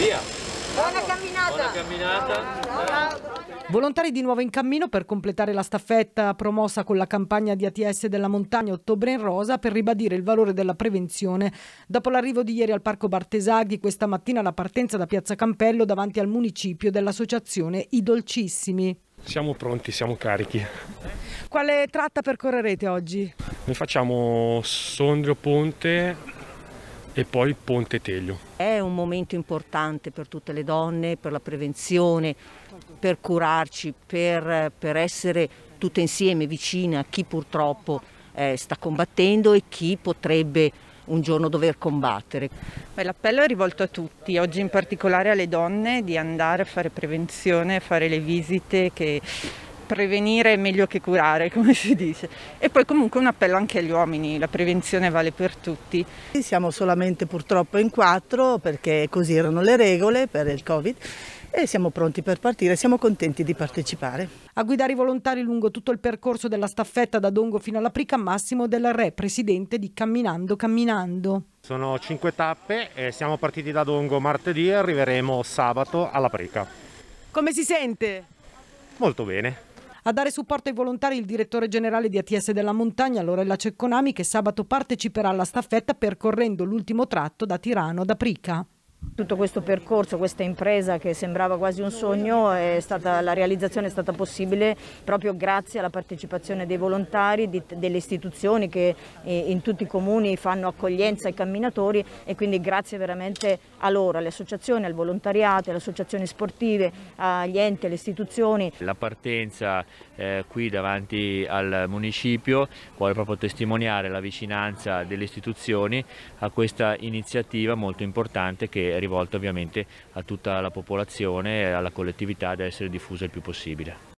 Via! Buona camminata! Buona camminata! Volontari di nuovo in cammino per completare la staffetta promossa con la campagna di ATS della montagna Ottobre in Rosa per ribadire il valore della prevenzione. Dopo l'arrivo di ieri al Parco Bartesaghi, questa mattina la partenza da Piazza Campello davanti al municipio dell'associazione I Dolcissimi. Siamo pronti, siamo carichi. Quale tratta percorrerete oggi? Noi facciamo Sondrio Ponte, e poi Ponte Teglio. È un momento importante per tutte le donne, per la prevenzione, per curarci, per, per essere tutte insieme vicine a chi purtroppo eh, sta combattendo e chi potrebbe un giorno dover combattere. L'appello è rivolto a tutti, oggi in particolare alle donne, di andare a fare prevenzione, a fare le visite che prevenire è meglio che curare, come si dice. E poi comunque un appello anche agli uomini, la prevenzione vale per tutti. Siamo solamente purtroppo in quattro perché così erano le regole per il Covid e siamo pronti per partire, siamo contenti di partecipare. A guidare i volontari lungo tutto il percorso della staffetta da Dongo fino alla Prica Massimo del Re, presidente di Camminando Camminando. Sono cinque tappe e siamo partiti da Dongo martedì e arriveremo sabato alla Prica. Come si sente? Molto bene. A dare supporto ai volontari il direttore generale di ATS della Montagna, Lorella Cecconami, che sabato parteciperà alla staffetta percorrendo l'ultimo tratto da Tirano ad Aprica. Tutto questo percorso, questa impresa che sembrava quasi un sogno, stata, la realizzazione è stata possibile proprio grazie alla partecipazione dei volontari, di, delle istituzioni che eh, in tutti i comuni fanno accoglienza ai camminatori e quindi grazie veramente a loro, alle associazioni, al volontariato, alle associazioni sportive, agli enti, alle istituzioni. La partenza eh, qui davanti al municipio vuole proprio testimoniare la vicinanza delle istituzioni a questa iniziativa molto importante che è rivolta ovviamente a tutta la popolazione e alla collettività ad essere diffusa il più possibile.